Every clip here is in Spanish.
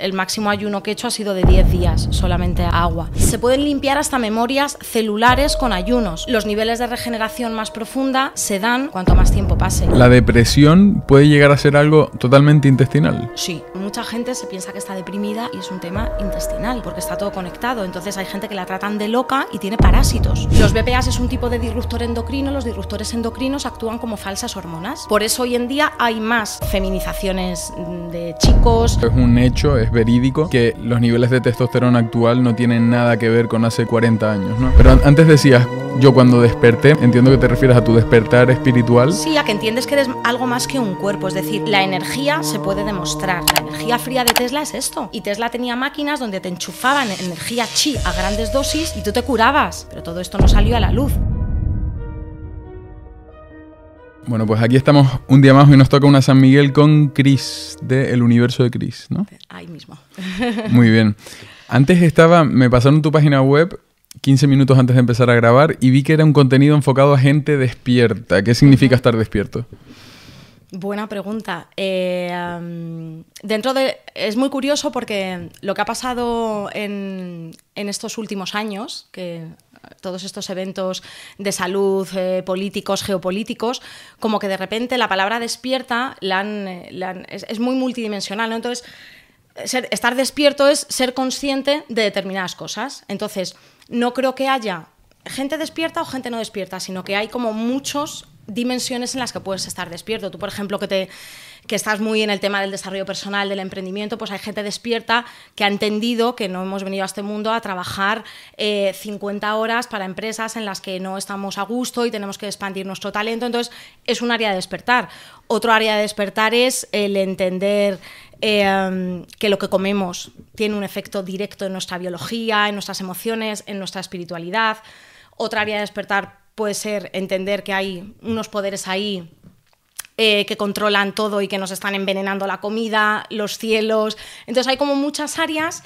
el máximo ayuno que he hecho ha sido de 10 días, solamente agua. Se pueden limpiar hasta memorias celulares con ayunos. Los niveles de regeneración más profunda se dan cuanto más tiempo pase. ¿La depresión puede llegar a ser algo totalmente intestinal? Sí, mucha gente se piensa que está deprimida y es un tema intestinal, porque está todo conectado. Entonces hay gente que la tratan de loca y tiene parásitos. Los BPAs es un tipo de disruptor endocrino, los disruptores endocrinos actúan como falsas hormonas. Por eso hoy en día hay más feminizaciones de chicos. Es un hecho, es verídico que los niveles de testosterona actual no tienen nada que ver con hace 40 años, Pero antes decías, yo cuando desperté, entiendo que te refieres a tu despertar espiritual. Sí, a que entiendes que eres algo más que un cuerpo, es decir, la energía se puede demostrar. La energía fría de Tesla es esto. Y Tesla tenía máquinas donde te enchufaban energía chi a grandes dosis y tú te curabas, pero todo esto no salió a la luz. Bueno, pues aquí estamos un día más y nos toca una San Miguel con Chris, de El Universo de Chris, ¿no? Ahí mismo. Muy bien. Antes estaba, me pasaron tu página web 15 minutos antes de empezar a grabar y vi que era un contenido enfocado a gente despierta. ¿Qué significa estar despierto? Buena pregunta. Eh, dentro de. Es muy curioso porque lo que ha pasado en, en estos últimos años, que todos estos eventos de salud, eh, políticos, geopolíticos, como que de repente la palabra despierta eh, es, muy multidimensional, Entonces, estar despierto es ser consciente de determinadas cosas. Entonces, no creo que haya gente despierta o gente no despierta, sino que hay como muchas dimensiones en las que puedes estar despierto. Tú, por ejemplo, que te que estás muy en el tema del desarrollo personal, del emprendimiento, pues hay gente despierta que ha entendido que no hemos venido a este mundo a trabajar 50 eh, horas para empresas en las que no estamos a gusto y tenemos que expandir nuestro talento. Entonces, es un área de despertar. Otro área de despertar es el entender em, que lo que comemos tiene un efecto directo en nuestra biología, en nuestras emociones, en nuestra espiritualidad. Otra área de despertar puede ser entender que hay unos poderes ahí eh, que controlan todo y que nos están envenenando la comida, los cielos. Entonces hay como muchas áreas.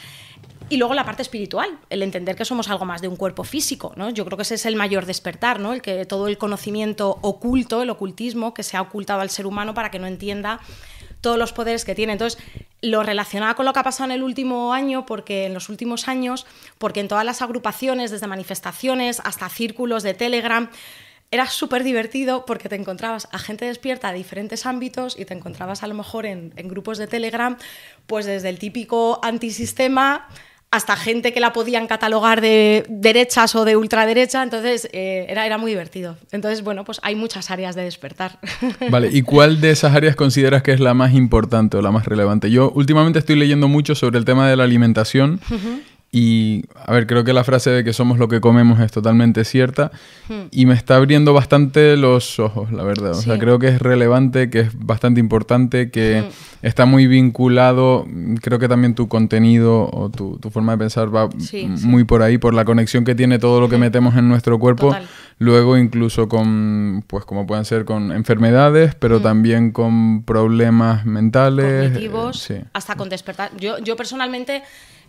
Y luego la parte espiritual, el entender que somos algo más de un cuerpo físico, Yo creo que ese es el mayor despertar, ¿no? El que todo el conocimiento oculto, el ocultismo, que se ha ocultado al ser humano para que no entienda todos los poderes que tiene. Entonces, lo relacionaba con lo que ha pasado en el último año, porque en los últimos años, porque en todas las agrupaciones, desde manifestaciones hasta círculos de Telegram, era súper divertido porque te encontrabas a gente despierta de diferentes ámbitos y te encontrabas a lo mejor en, grupos de Telegram, pues desde el típico antisistema hasta gente que la podían catalogar de derechas o de ultraderecha, entonces eh, era, era muy divertido. Entonces, bueno, pues hay muchas áreas de despertar. Vale, ¿y cuál de esas áreas consideras que es la más importante o la más relevante? Yo últimamente estoy leyendo mucho sobre el tema de la alimentación. Y, a ver, creo que la frase de que somos lo que comemos es totalmente cierta hmm. y me está abriendo bastante los ojos, la verdad. O sea, creo que es relevante, que es bastante importante, que hmm. está muy vinculado. Creo que también tu contenido o tu, tu forma de pensar va muy por ahí, por la conexión que tiene todo lo que hmm. metemos en nuestro cuerpo. Luego, incluso con, pues, como pueden ser con enfermedades, pero también con problemas mentales. Cognitivos, eh, hasta con despertar. Yo, yo personalmente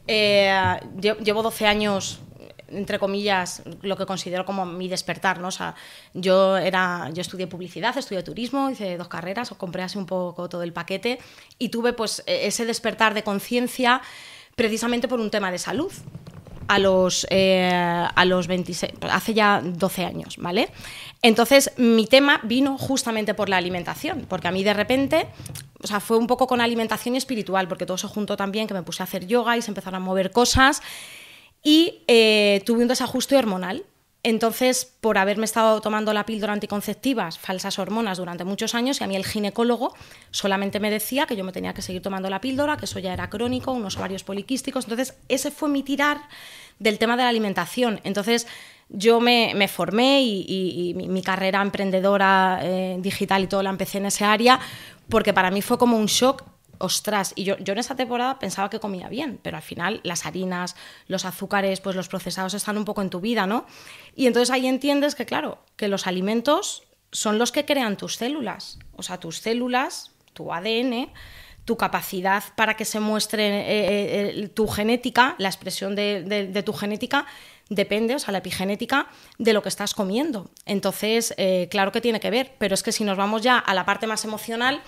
eh, llevo 12 años entre comillas, lo que considero como mi despertar, ¿no? yo, era, yo estudié publicidad, estudié turismo, hice dos carreras, compré así un poco todo el paquete y tuve pues e-, ese despertar de conciencia precisamente por un tema de salud. A los, eh, a los 26, hace ya 12 años, ¿vale? Entonces, mi tema vino justamente por la alimentación, porque a mí de repente o sea, fue un poco con alimentación espiritual, porque todo se juntó también, que me puse a hacer yoga y se empezaron a mover cosas. Y eh, tuve un desajuste hormonal. Entonces, por haberme estado tomando la píldora anticonceptiva, falsas hormonas durante muchos años, y a mí el ginecólogo solamente me decía que yo me tenía que seguir tomando la píldora, que eso ya era crónico, unos ovarios poliquísticos. Entonces, ese fue mi tirar del tema de la alimentación. Entonces, yo me, formé y, mi, carrera emprendedora eh, digital y todo la empecé en esa área porque para mí fue como un shock ostras, y yo, yo, en esa temporada pensaba que comía bien, pero al final las harinas, los azúcares, pues los procesados están un poco en tu vida, ¿no? Y entonces ahí entiendes que, claro, que los alimentos son los que crean tus células, o sea, tus células, tu ADN, tu capacidad para que se muestre eh, eh, tu genética, la expresión de, tu genética, depende, o sea, la epigenética, de lo que estás comiendo. Entonces, eh, claro que tiene que ver, pero es que si nos vamos ya a la parte más emocional,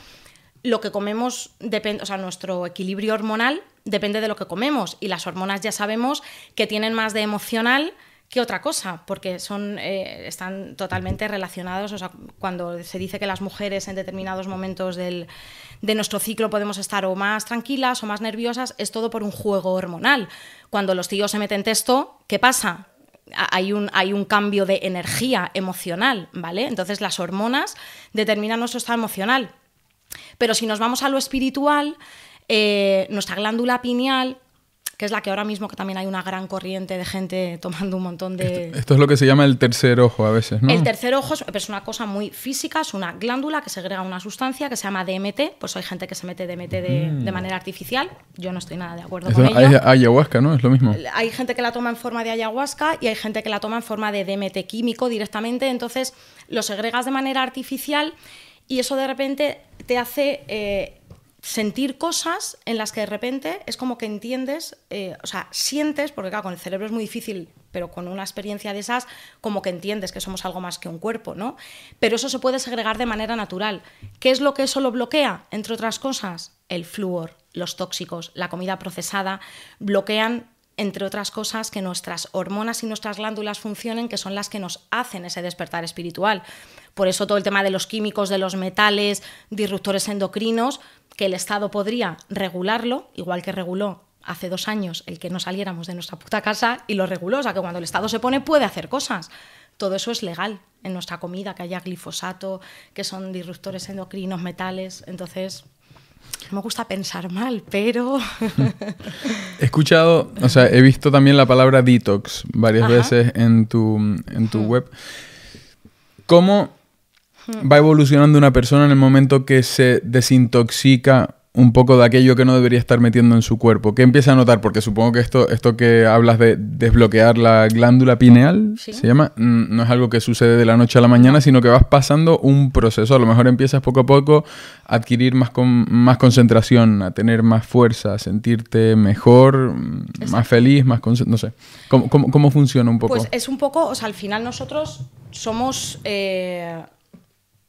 lo que comemos depende, o sea, nuestro equilibrio hormonal depende de lo que comemos y las hormonas ya sabemos que tienen más de emocional que otra cosa, porque son, eh, están totalmente relacionados. O sea, cuando se dice que las mujeres en determinados momentos de nuestro ciclo podemos estar o más tranquilas o más nerviosas, es todo por un juego hormonal. Cuando los tíos se meten texto, ¿qué pasa? Hay un, hay un cambio de energía emocional, ¿vale? Entonces las hormonas determinan nuestro estado emocional. Pero si nos vamos a lo espiritual, eh, nuestra glándula pineal que es la que ahora mismo que también hay una gran corriente de gente tomando un montón de... Esto, es lo que se llama el tercer ojo a veces, ¿no? El tercer ojo es, una cosa muy física, es una glándula que segrega una sustancia que se llama DMT, pues hay gente que se mete DMT de, mm. de manera artificial, yo no estoy nada de acuerdo con hay, Hay ayahuasca, ¿no? Es lo mismo. Hay gente que la toma en forma de ayahuasca y hay gente que la toma en forma de DMT químico directamente, entonces lo segregas de manera artificial y eso de repente te hace eh, sentir cosas en las que de repente es como que entiendes, eh, o sea, sientes, porque claro, con el cerebro es muy difícil, pero con una experiencia de esas, como que entiendes que somos algo más que un cuerpo, ¿no? Pero eso se puede segregar de manera natural. ¿Qué es lo que eso lo bloquea? Entre otras cosas, el flúor, los tóxicos, la comida procesada, bloquean entre otras cosas, que nuestras hormonas y nuestras glándulas funcionen, que son las que nos hacen ese despertar espiritual. Por eso todo el tema de los químicos, de los metales, disruptores endocrinos, que el Estado podría regularlo, igual que reguló hace dos años el que no saliéramos de nuestra puta casa y lo reguló. O sea, que cuando el Estado se pone puede hacer cosas. Todo eso es legal en nuestra comida, que haya glifosato, que son disruptores endocrinos, metales. Entonces, me gusta pensar mal, pero... he escuchado, o sea, he visto también la palabra detox varias veces en tu, en tu web. ¿Cómo va evolucionando una persona en el momento que se desintoxica un poco de aquello que no debería estar metiendo en su cuerpo. ¿Qué empieza a notar? Porque supongo que esto, esto que hablas de desbloquear la glándula pineal, se llama, mm, no es algo que sucede de la noche a la mañana, sino que vas pasando un proceso. A lo mejor empiezas poco a poco a adquirir más, con, más concentración, a tener más fuerza, a sentirte mejor, mm, más feliz, más... No sé. ¿Cómo, funciona un poco? Pues es un poco, o sea, al final nosotros somos... Eh,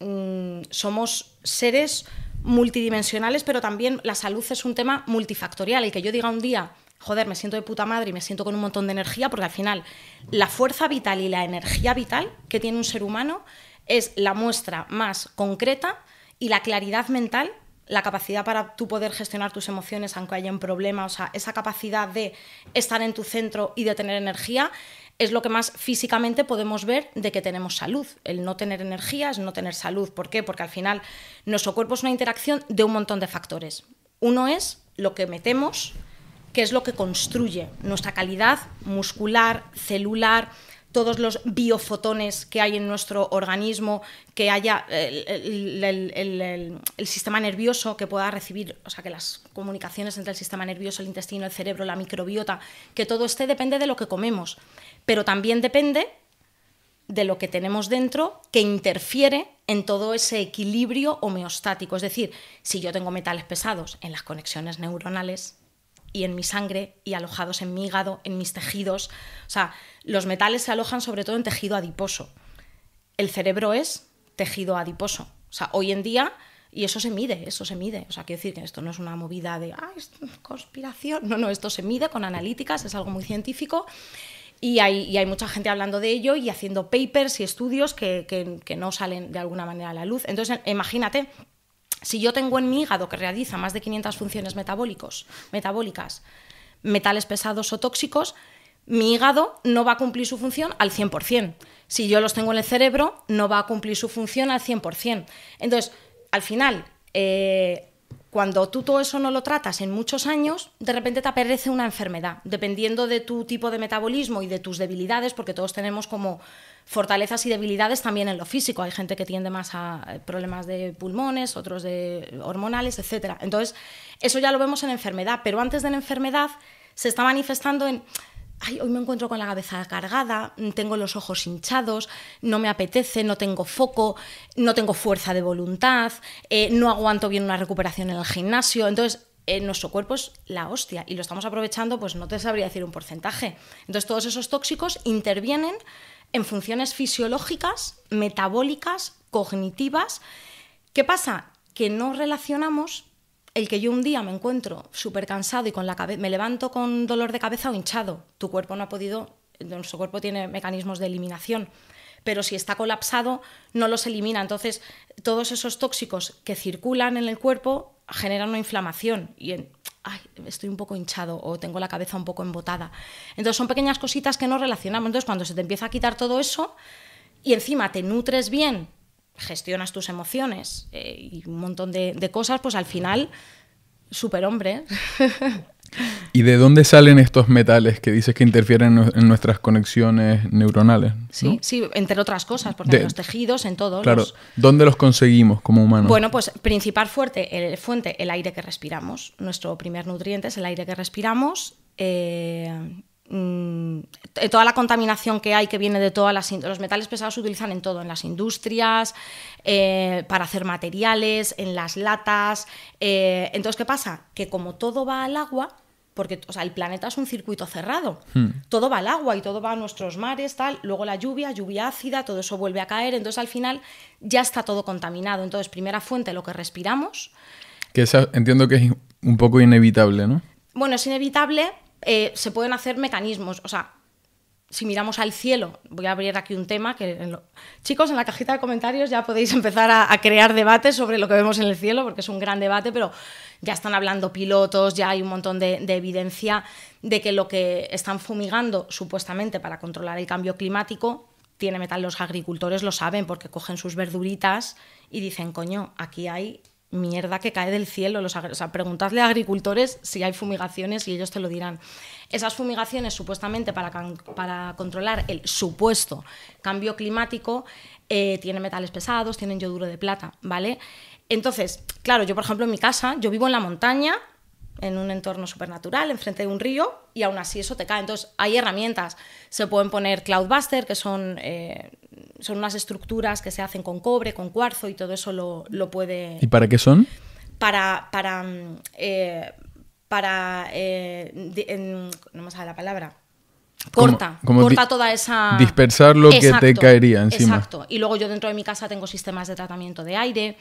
Mm, somos seres multidimensionales, pero también la salud es un tema multifactorial. El que yo diga un día, joder, me siento de puta madre y me siento con un montón de energía, porque al final la fuerza vital y la energía vital que tiene un ser humano es la muestra más concreta y la claridad mental, la capacidad para tú poder gestionar tus emociones aunque haya un problema, o sea, esa capacidad de estar en tu centro y de tener energía es lo que más físicamente podemos ver de que tenemos salud. El no tener energía es no tener salud. ¿Por qué? Porque al final nuestro cuerpo es una interacción de un montón de factores. Uno es lo que metemos, que es lo que construye nuestra calidad muscular, celular, todos los biofotones que hay en nuestro organismo, que haya el, sistema nervioso que pueda recibir, o sea, que las comunicaciones entre el sistema nervioso, el intestino, el cerebro, la microbiota, que todo esté depende de lo que comemos, pero también depende de lo que tenemos dentro que interfiere en todo ese equilibrio homeostático. Es decir, si yo tengo metales pesados en las conexiones neuronales, y en mi sangre y alojados en mi hígado, en mis tejidos. O sea, los metales se alojan sobre todo en tejido adiposo. El cerebro es tejido adiposo. O sea, hoy en día, y eso se mide, eso se mide. O sea, quiero decir que esto no es una movida de, ah, es conspiración. No, no, esto se mide con analíticas, es algo muy científico. Y hay, hay, mucha gente hablando de ello y haciendo papers y estudios que no salen de alguna manera a la luz. Entonces, imagínate si yo tengo en mi hígado que realiza más de 500 funciones metabólicas, metales pesados o tóxicos, mi hígado no va a cumplir su función al 100%. Si yo los tengo en el cerebro, no va a cumplir su función al 100%. Entonces, al final, eh, cuando tú todo eso no lo tratas en muchos años, de repente te aparece una enfermedad, dependiendo de tu tipo de metabolismo y de tus debilidades, porque todos tenemos como fortalezas y debilidades también en lo físico. Hay gente que tiende más a eh, problemas de pulmones, otros de hormonales, etc. Entonces, eso ya lo vemos en enfermedad, pero antes de la enfermedad se está manifestando en Ay, hoy me encuentro con la cabeza cargada, mm, tengo los ojos hinchados, no me apetece, no tengo foco, no tengo fuerza de voluntad, eh, no aguanto bien una recuperación en el gimnasio. Entonces, en nuestro cuerpo es la hostia y lo estamos aprovechando, pues no te sabría decir un porcentaje. Entonces todos esos tóxicos intervienen en funciones fisiológicas, metabólicas, cognitivas. ¿Qué pasa? Que no relacionamos el que yo un día me encuentro súper cansado y con la me levanto con dolor de cabeza o hinchado. Tu cuerpo no ha podido, nuestro cuerpo tiene mecanismos de eliminación pero si está colapsado no los elimina. Entonces, todos esos tóxicos que circulan en el cuerpo generan una inflamación y estoy un poco hinchado o tengo la cabeza un poco embotada. Entonces, son pequeñas cositas que no relacionamos. Entonces, cuando se te empieza a quitar todo eso y encima te nutres bien, gestionas tus emociones eh, y un montón de, cosas, pues al final, hombre ¿Y de dónde salen estos metales que dices que interfieren en nuestras conexiones neuronales? Sí, sí, entre otras cosas, porque en los tejidos, en todo. Claro, ¿dónde los conseguimos como humanos? Bueno, pues principal fuerte, el, fuente, el aire que respiramos. Nuestro primer nutriente es el aire que respiramos. Eh, Mm, eh, toda la contaminación que hay que viene de todas las los metales pesados se utilizan en todo en las industrias eh, para hacer materiales en las latas eh, entonces qué pasa que como todo va al agua porque el planeta es un circuito cerrado. Hmm. Todo va al agua y todo va a nuestros mares, tal, luego la lluvia, lluvia ácida, todo eso vuelve a caer, entonces al final ya está todo contaminado. Entonces, primera fuente, lo que respiramos. Que entiendo que es un poco inevitable, ¿no? Bueno, es inevitable, eh, se pueden hacer mecanismos. O sea, si miramos al cielo, voy a abrir aquí un tema que... Chicos, en la cajita de comentarios ya podéis empezar a, crear debates sobre lo que vemos en el cielo, porque es un gran debate, pero ya están hablando pilotos, ya hay un montón de, de evidencia de que lo que están fumigando supuestamente para controlar el cambio climático tiene metal. Los agricultores lo saben porque cogen sus verduritas y dicen, coño, aquí hay mierda que cae del cielo. Los o preguntadle a agricultores si hay fumigaciones y ellos te lo dirán. Esas fumigaciones, supuestamente para, para controlar el supuesto cambio climático, eh, tienen metales pesados, tienen yoduro de plata, ¿vale? Entonces, claro, yo por ejemplo en mi casa, yo vivo en la montaña, en un entorno supernatural, enfrente de un río, y aún así eso te cae. Entonces, hay herramientas. Se pueden poner Cloudbuster, que son, eh, son unas estructuras que se hacen con cobre, con cuarzo, y todo eso lo, puede. ¿Y para qué son? Para. para mm, eh, para. Eh, no me sale la palabra. Corta, corta toda esa. Dispersar lo que te caería encima. Exacto. Y luego yo dentro de mi casa tengo sistemas de tratamiento de aire.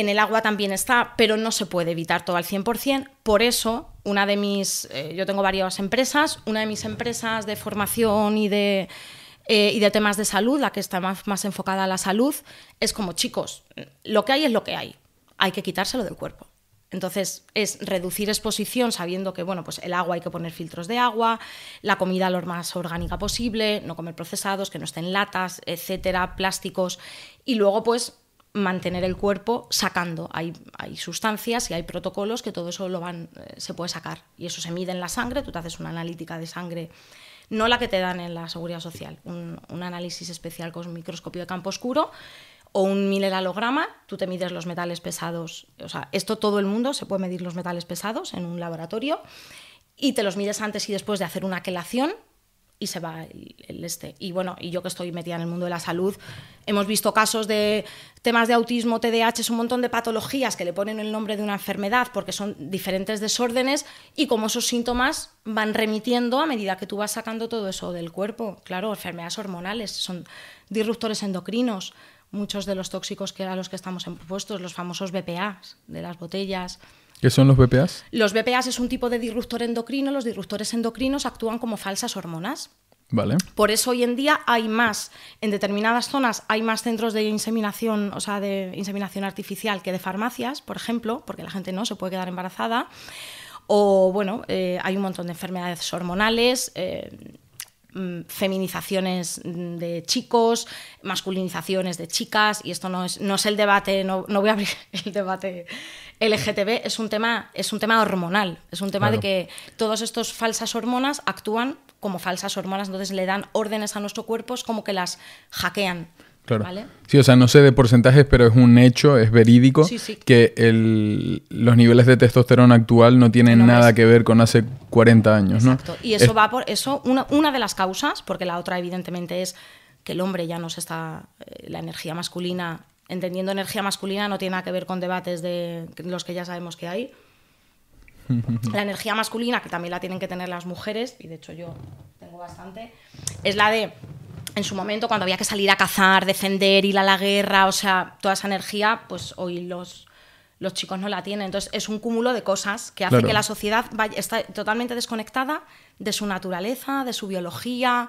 En el agua también está, pero no se puede evitar todo al 100%. Por eso, una de mis, eh, yo tengo varias empresas, una de mis empresas de formación y de, eh, y de temas de salud, la que está más, más enfocada a la salud, es como, chicos, lo que hay es lo que hay, hay que quitárselo del cuerpo. Entonces, es reducir exposición sabiendo que, bueno, pues el agua hay que poner filtros de agua, la comida lo más orgánica posible, no comer procesados, que no estén latas, etcétera, plásticos. Y luego, pues, mantener el cuerpo sacando. Hay, sustancias y hay protocolos que todo eso lo van, eh, se puede sacar. Y eso se mide en la sangre, tú te haces una analítica de sangre, no la que te dan en la seguridad social, un, análisis especial con un microscopio de campo oscuro o un mineralograma, tú te mides los metales pesados. O sea, esto todo el mundo se puede medir los metales pesados en un laboratorio y te los mides antes y después de hacer una quelación y se va el, este. Y bueno, y yo que estoy metida en el mundo de la salud, hemos visto casos de temas de autismo, TDAH, un montón de patologías que le ponen el nombre de una enfermedad porque son diferentes desórdenes y como esos síntomas van remitiendo a medida que tú vas sacando todo eso del cuerpo. Claro, enfermedades hormonales, son disruptores endocrinos, muchos de los tóxicos que a los que estamos expuestos, los famosos BPAs de las botellas ¿Qué son los BPAs? Los BPAs es un tipo de disruptor endocrino. Los disruptores endocrinos actúan como falsas hormonas. Vale. Por eso hoy en día hay más, en determinadas zonas hay más centros de inseminación, o sea, de inseminación artificial que de farmacias, por ejemplo, porque la gente no se puede quedar embarazada. O bueno, eh, hay un montón de enfermedades hormonales. Eh, Mm, feminizaciones mm, de chicos, masculinizaciones de chicas, y esto no es, no es el debate, no, voy a abrir el debate LGTB, es un tema, es un tema hormonal, es un tema de que todas estas falsas hormonas actúan como falsas hormonas, entonces le dan órdenes a nuestro cuerpo, es como que las hackean. Claro. Sí, o sea, no sé de porcentajes, pero es un hecho, es verídico, que los niveles de testosterona actual no tienen nada que ver con hace 40 años, Exacto. Y eso va por eso, una de las causas, porque la otra evidentemente es que el hombre ya no se está, eh, la energía masculina, entendiendo energía masculina no tiene nada que ver con debates de los que ya sabemos que hay. La energía masculina, que también la tienen que tener las mujeres, y de hecho yo tengo bastante, es la de en su momento, cuando había que salir a cazar, defender, ir a la guerra, o sea, toda esa energía, pues hoy los, los chicos no la tienen. Entonces es un cúmulo de cosas que hace que la sociedad esté totalmente desconectada de su naturaleza, de su biología,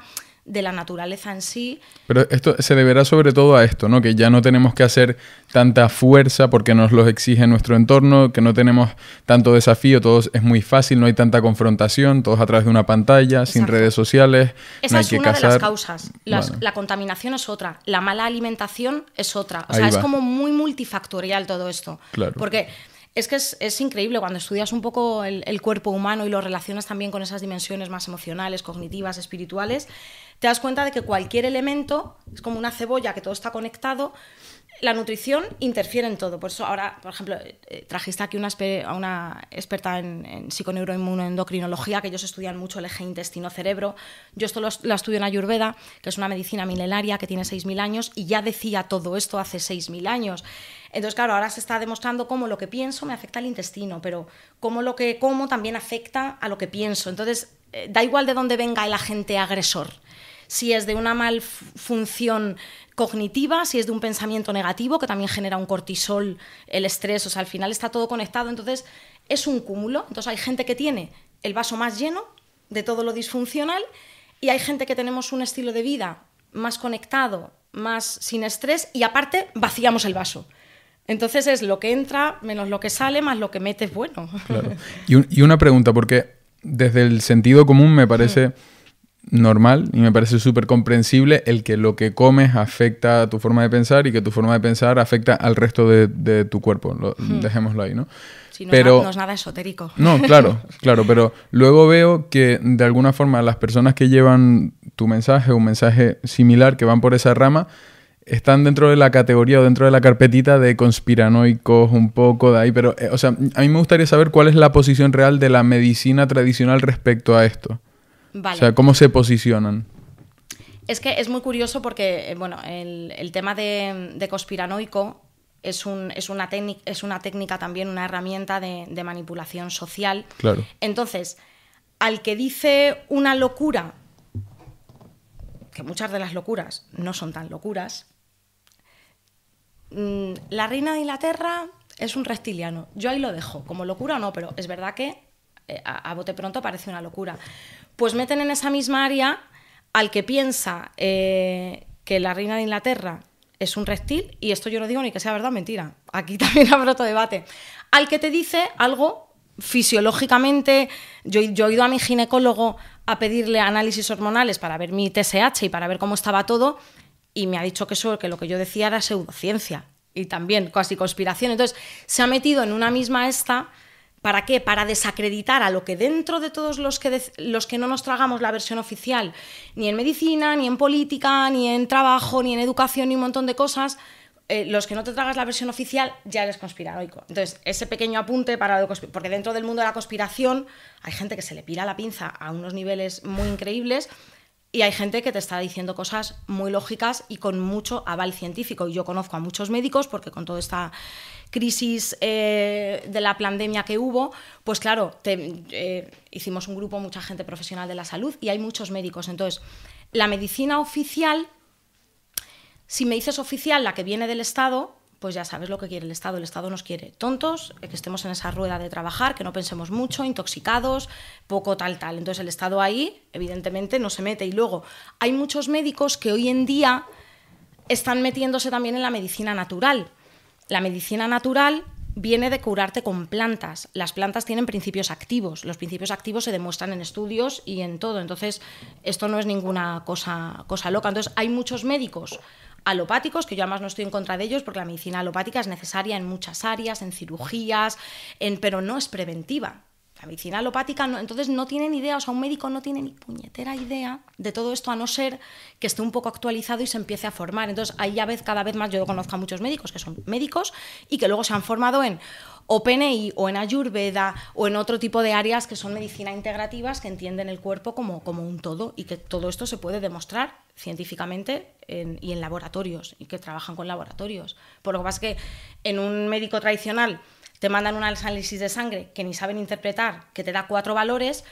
de la naturaleza en sí. Pero esto se deberá sobre todo a esto, ¿no? Que ya no tenemos que hacer tanta fuerza porque nos los exige nuestro entorno, que no tenemos tanto desafío, todo es muy fácil, no hay tanta confrontación, todos a través de una pantalla, sin redes sociales. Esa no hay es una de las causas. La contaminación es otra, la mala alimentación es otra. O sea, es como muy multifactorial todo esto. Claro. Porque es que es, es, increíble cuando estudias un poco el, el, cuerpo humano y lo relacionas también con esas dimensiones más emocionales, cognitivas, espirituales te das cuenta de que cualquier elemento, es como una cebolla que todo está conectado, la nutrición interfiere en todo. Por eso ahora, por ejemplo, eh, eh, trajiste aquí una, a una experta en, en psiconeuroinmunoendocrinología, que ellos estudian mucho el eje intestino-cerebro. Yo esto lo, estudio en Ayurveda, que es una medicina milenaria que tiene 6.000 años y ya decía todo esto hace 6.000 años. Entonces, claro, ahora se está demostrando cómo lo que pienso me afecta al intestino, pero cómo lo que como también afecta a lo que pienso. Entonces, eh, da igual de dónde venga el agente agresor si es de una mal función cognitiva, si es de un pensamiento negativo, que también genera un cortisol, el estrés, o sea, al final está todo conectado, entonces es un cúmulo. Entonces hay gente que tiene el vaso más lleno de todo lo disfuncional y hay gente que tenemos un estilo de vida más conectado, más sin estrés y aparte vaciamos el vaso. Entonces es lo que entra menos lo que sale más lo que metes bueno. Claro. Y, una pregunta, porque desde el sentido común me parece... Mm normal y me parece súper comprensible el que lo que comes afecta a tu forma de pensar y que tu forma de pensar afecta al resto de, tu cuerpo. Dejémoslo ahí, ¿no? no, pero, no es nada esotérico. No, claro, claro, pero luego veo que de alguna forma las personas que llevan tu mensaje, un mensaje similar, que van por esa rama, están dentro de la categoría o dentro de la carpetita de conspiranoicos un poco de ahí, pero, eh, o sea, a mí me gustaría saber cuál es la posición real de la medicina tradicional respecto a esto. O sea, ¿cómo se posicionan? Es que es muy curioso porque, eh, bueno, el, tema de, conspiranoico es, una técnica, también, una herramienta de, manipulación social. Claro. Entonces, al que dice una locura, que muchas de las locuras no son tan locuras, mm, la reina de Inglaterra es un reptiliano. Yo ahí lo dejo, como locura o no, pero es verdad que eh, a bote pronto parece una locura pues meten en esa misma área al que piensa eh, que la reina de Inglaterra es un reptil, y esto yo lo digo ni que sea verdad o mentira, aquí también habrá otro debate, al que te dice algo fisiológicamente, yo, he ido a mi ginecólogo a pedirle análisis hormonales para ver mi TSH y para ver cómo estaba todo, y me ha dicho que, eso, que lo que yo decía era pseudociencia y también casi conspiración. Entonces, se ha metido en una misma esta ¿Para qué? Para desacreditar a lo que dentro de todos los que, los que no nos tragamos la versión oficial, ni en medicina, ni en política, ni en trabajo, ni en educación, ni un montón de cosas, eh, los que no te tragas la versión oficial ya eres conspiranoico. Entonces, ese pequeño apunte para... Porque dentro del mundo de la conspiración hay gente que se le pira la pinza a unos niveles muy increíbles y hay gente que te está diciendo cosas muy lógicas y con mucho aval científico. Y yo conozco a muchos médicos porque con toda esta crisis eh, de la pandemia que hubo, pues claro, eh, hicimos un grupo, mucha gente profesional de la salud y hay muchos médicos. Entonces, la medicina oficial, si me dices oficial, la que viene del Estado, pues ya sabes lo que quiere el Estado. El Estado nos quiere tontos, eh, que estemos en esa rueda de trabajar, que no pensemos mucho, intoxicados, poco tal, tal. Entonces el Estado ahí, evidentemente, no se mete. Y luego, hay muchos médicos que hoy en día están metiéndose también en la medicina natural. La medicina natural viene de curarte con plantas. Las plantas tienen principios activos. Los principios activos se demuestran en estudios y en todo. Entonces, esto no es ninguna cosa, cosa loca. Entonces, hay muchos médicos alopáticos, que yo además no estoy en contra de ellos, porque la medicina alopática es necesaria en muchas áreas, en cirugías, en, pero no es preventiva. La medicina alopática entonces no tienen idea, o sea, un médico no tiene ni puñetera idea de todo esto, a no ser que esté un poco actualizado y se empiece a formar. Entonces ahí ya vez, cada vez más yo conozco a muchos médicos que son médicos y que luego se han formado en OPNI o en Ayurveda o en otro tipo de áreas que son medicina integrativas que entienden el cuerpo como, como un todo y que todo esto se puede demostrar científicamente y en laboratorios y que trabajan con laboratorios. Por lo que pasa es que en un médico tradicional te mandan un análisis de sangre que ni saben interpretar, que te da cuatro valores,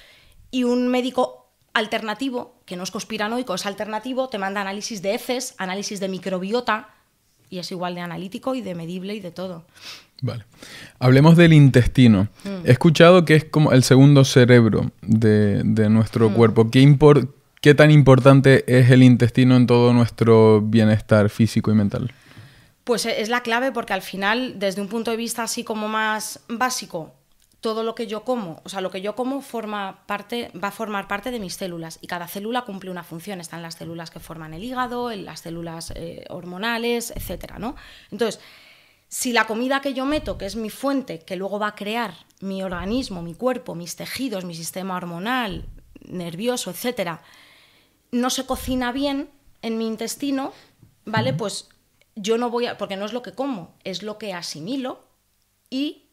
y un médico alternativo, que no es conspiranoico, es alternativo, te manda análisis de heces, análisis de microbiota, y es igual de analítico y de medible y de todo. Vale. Hablemos del intestino. Mm. He escuchado que es como el segundo cerebro de, nuestro mm. cuerpo. ¿Qué tan importante es el intestino en todo nuestro bienestar físico y mental? Pues e, es la clave porque al final, desde un punto de vista así como más básico, todo lo que yo como, o sea, lo que yo como forma parte, va a formar parte de mis células y cada célula cumple una función. Están las células que forman el hígado, las células eh, hormonales, etcétera, ¿no? Entonces, si la comida que yo meto, que es mi fuente, que luego va a crear mi organismo, mi cuerpo, mis tejidos, mi sistema hormonal, nervioso, etcétera, no se cocina bien en mi intestino, ¿vale? Pues yo no voy a, porque no es lo que como, es lo que asimilo y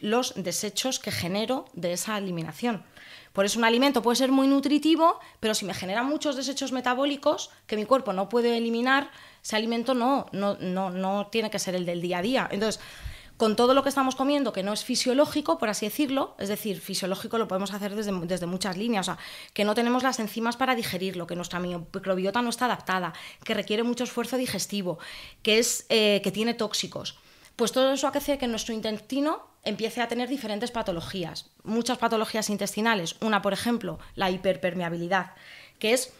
los desechos que genero de esa eliminación. Por eso un alimento puede ser muy nutritivo, pero si me genera muchos desechos metabólicos que mi cuerpo no puede eliminar, ese alimento no, no, no, no tiene que ser el del día a día. Entonces, con todo lo que estamos comiendo, que no es fisiológico, por así decirlo, es decir, fisiológico lo podemos hacer desde, muchas líneas, o sea, que no tenemos las enzimas para digerirlo, que nuestra microbiota no está adaptada, que requiere mucho esfuerzo digestivo, que, eh, que tiene tóxicos. Pues todo eso hace que nuestro intestino empiece a tener diferentes patologías, muchas patologías intestinales. Una, por ejemplo, la hiperpermeabilidad, que es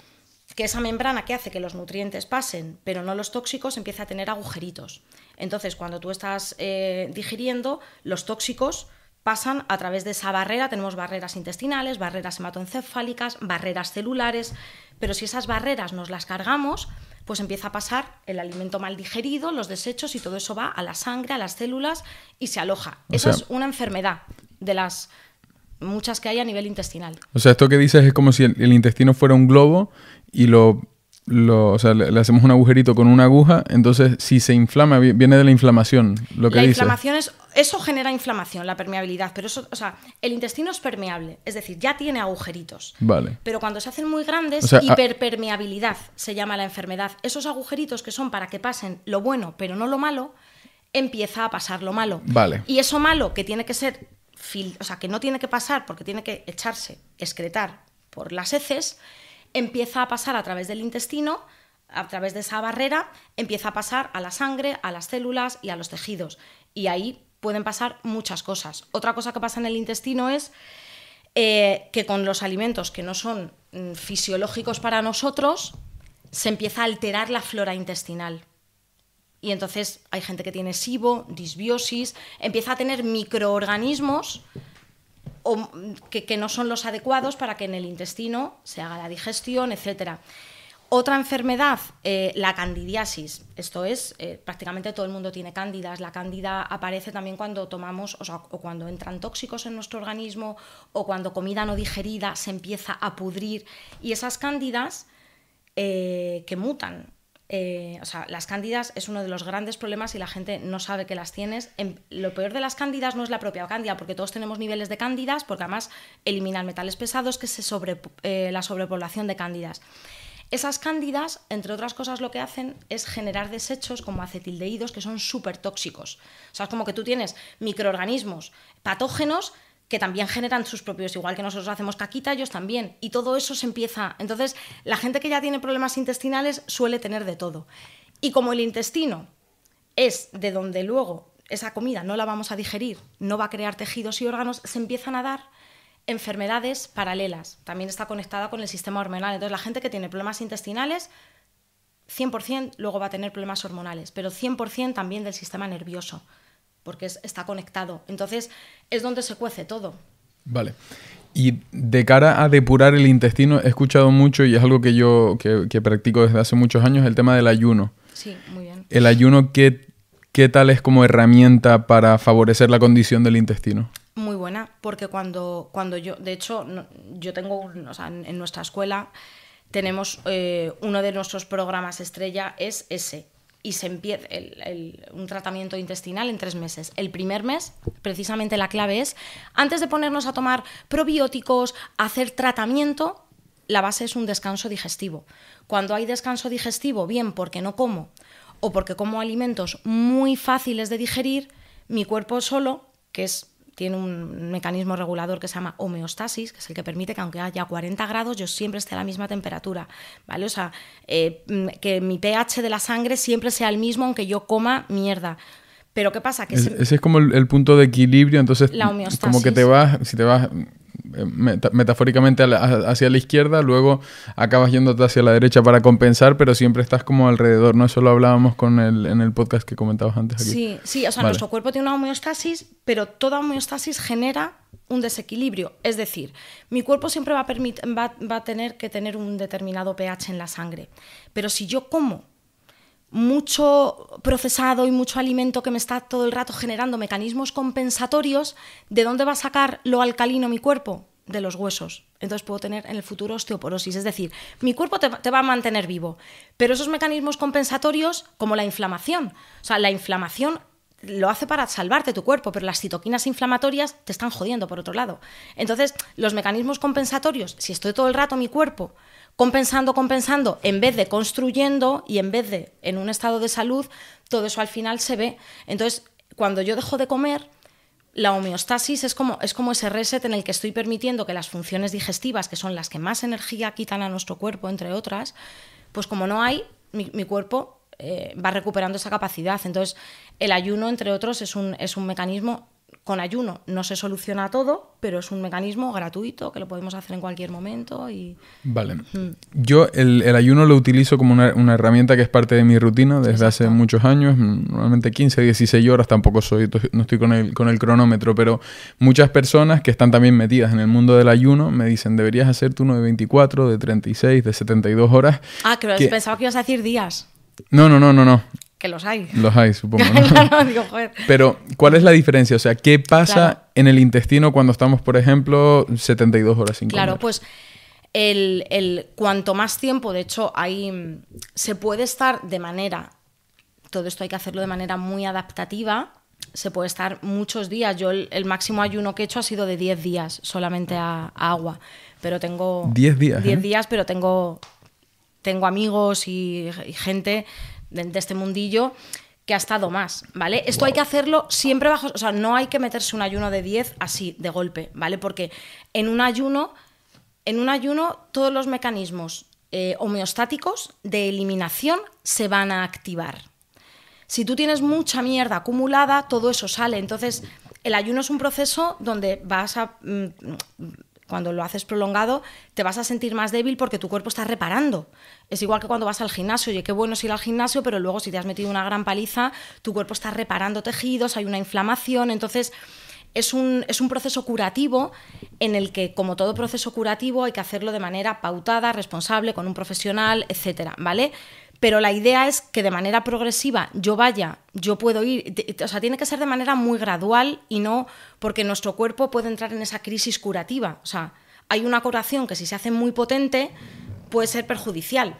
que esa membrana que hace que los nutrientes pasen, pero no los tóxicos, empieza a tener agujeritos. Entonces, cuando tú estás eh, digiriendo, los tóxicos pasan a través de esa barrera. Tenemos barreras intestinales, barreras hematoencefálicas, barreras celulares, pero si esas barreras nos las cargamos, pues empieza a pasar el alimento mal digerido, los desechos y todo eso va a la sangre, a las células y se aloja. Esa es una enfermedad de las muchas que hay a nivel intestinal. O sea, esto que dices es como si el intestino fuera un globo y lo o sea, le, hacemos un agujerito con una aguja, entonces si se inflama, viene de la inflamación, lo que La inflamación es, eso genera inflamación, la permeabilidad, pero eso, o sea, el intestino es permeable, es decir, ya tiene agujeritos. Vale. Pero cuando se hacen muy grandes, hiperpermeabilidad se llama la enfermedad. Esos agujeritos que son para que pasen lo bueno, pero no lo malo, empieza a pasar lo malo. Vale. Y eso malo que tiene que ser, o sea, que no tiene que pasar porque tiene que echarse, excretar por las heces, empieza a pasar a través del intestino, a través de esa barrera, empieza a pasar a la sangre, a las células y a los tejidos. Y ahí pueden pasar muchas cosas. Otra cosa que pasa en el intestino es eh, que con los alimentos que no son mm, fisiológicos para nosotros, se empieza a alterar la flora intestinal. Y entonces hay gente que tiene SIBO, disbiosis, empieza a tener microorganismos o que, no son los adecuados para que en el intestino se haga la digestión, etc. Otra enfermedad, eh, la candidiasis. Esto es, eh, prácticamente todo el mundo tiene cándidas. La cándida aparece también cuando tomamos, o, cuando entran tóxicos en nuestro organismo, o cuando comida no digerida se empieza a pudrir. Y esas cándidas eh, que mutan, eh, o sea, las cándidas es uno de los grandes problemas y la gente no sabe que las tienes. lo peor de las cándidas no es la propia cándida, porque todos tenemos niveles de cándidas, porque además eliminan metales pesados, que es eh, la sobrepoblación de cándidas. Esas cándidas, entre otras cosas, lo que hacen es generar desechos como acetildeídos que son súper tóxicos. O sea, es como que tú tienes microorganismos patógenos que también generan sus propios, igual que nosotros hacemos caquita, ellos también. Y todo eso se empieza. Entonces, la gente que ya tiene problemas intestinales suele tener de todo. Y como el intestino es de donde luego esa comida no la vamos a digerir, no va a crear tejidos y órganos, se empiezan a dar enfermedades paralelas. También está conectada con el sistema hormonal. Entonces, la gente que tiene problemas intestinales 100% luego va a tener problemas hormonales, pero 100% también del sistema nervioso porque está conectado. Entonces es donde se cuece todo. Vale. Y de cara a depurar el intestino, he escuchado mucho y es algo que yo que, practico desde hace muchos años, el tema del ayuno. Sí, muy bien. ¿El ayuno qué, qué tal es como herramienta para favorecer la condición del intestino? Muy buena, porque cuando, cuando yo, de hecho, yo tengo, o sea, en, nuestra escuela tenemos eh, uno de nuestros programas estrella es ese, y se empieza un tratamiento intestinal en tres meses. El primer mes, precisamente la clave es, antes de ponernos a tomar probióticos, hacer tratamiento, la base es un descanso digestivo. Cuando hay descanso digestivo, bien porque no como o porque como alimentos muy fáciles de digerir, mi cuerpo solo, que es tiene un mecanismo regulador que se llama homeostasis, que es el que permite que aunque haya 40 grados yo siempre esté a la misma temperatura, ¿vale? O sea, eh, mm, que mi pH de la sangre siempre sea el mismo aunque yo coma mierda. Pero ¿qué pasa? Que ese, es como el, punto de equilibrio, entonces la homeostasis, como que te vas, si te vas eh, metafóricamente hacia la izquierda, luego acabas yéndote hacia la derecha para compensar, pero siempre estás como alrededor, ¿no? Eso lo hablábamos con el, en el podcast que comentabas antes Sí, sí, o sea, nuestro cuerpo tiene una homeostasis, pero toda homeostasis genera un desequilibrio. Es decir, mi cuerpo siempre va a, va, va a tener que tener un determinado pH en la sangre, pero si yo como mucho procesado y mucho alimento que me está todo el rato generando mecanismos compensatorios, ¿de dónde va a sacar lo alcalino mi cuerpo? De los huesos. Entonces puedo tener en el futuro osteoporosis. Es decir, mi cuerpo te, va a mantener vivo, pero esos mecanismos compensatorios, como la inflamación, o sea, la inflamación lo hace para salvarte tu cuerpo, pero las citoquinas inflamatorias te están jodiendo por otro lado. Entonces, los mecanismos compensatorios, si estoy todo el rato mi cuerpo compensando, compensando, en vez de construyendo y en vez de en un estado de salud, todo eso al final se ve. Entonces, cuando yo dejo de comer, la homeostasis es como, es como ese reset en el que estoy permitiendo que las funciones digestivas, que son las que más energía quitan a nuestro cuerpo, entre otras, pues como no hay, mi, cuerpo eh, va recuperando esa capacidad. Entonces, el ayuno, entre otros, es un, es un mecanismo con ayuno no se soluciona todo, pero es un mecanismo gratuito que lo podemos hacer en cualquier momento. Y... Vale. Mm. Yo el, ayuno lo utilizo como una, herramienta que es parte de mi rutina desde hace muchos años, normalmente 15, 16 horas, tampoco soy, no estoy con el, con el cronómetro, pero muchas personas que están también metidas en el mundo del ayuno me dicen, deberías hacerte uno de 24, de 36, de 72 horas. Ah, creo que... pensaba que ibas a decir días. No, no, no, no, no que los hay. Los hay, supongo. Pero, ¿cuál es la diferencia? O sea, ¿qué pasa en el intestino cuando estamos, por ejemplo, 72 horas sin claro, comer? Claro, pues el, cuanto más tiempo, de hecho, hay, se puede estar de manera, todo esto hay que hacerlo de manera muy adaptativa, se puede estar muchos días. Yo el, máximo ayuno que he hecho ha sido de 10 días solamente a, agua, pero tengo... 10 días. 10 ¿eh? días, pero tengo tengo amigos y, gente de, este mundillo que ha estado más, ¿vale? Esto hay que hacerlo siempre bajo, o sea, no hay que meterse un ayuno de 10 así, de golpe, ¿vale? Porque en un ayuno, en un ayuno todos los mecanismos eh, homeostáticos de eliminación se van a activar. Si tú tienes mucha mierda acumulada, todo eso sale. Entonces, el ayuno es un proceso donde vas a... Mm, cuando lo haces prolongado, te vas a sentir más débil porque tu cuerpo está reparando. Es igual que cuando vas al gimnasio. Oye, qué bueno es ir al gimnasio, pero luego si te has metido una gran paliza, tu cuerpo está reparando tejidos, hay una inflamación. Entonces, es un, es un, proceso curativo en el que, como todo proceso curativo, hay que hacerlo de manera pautada, responsable, con un profesional, etcétera, ¿vale? pero la idea es que de manera progresiva yo vaya, yo puedo ir, o sea, tiene que ser de manera muy gradual y no porque nuestro cuerpo puede entrar en esa crisis curativa, o sea, hay una curación que si se hace muy potente puede ser perjudicial.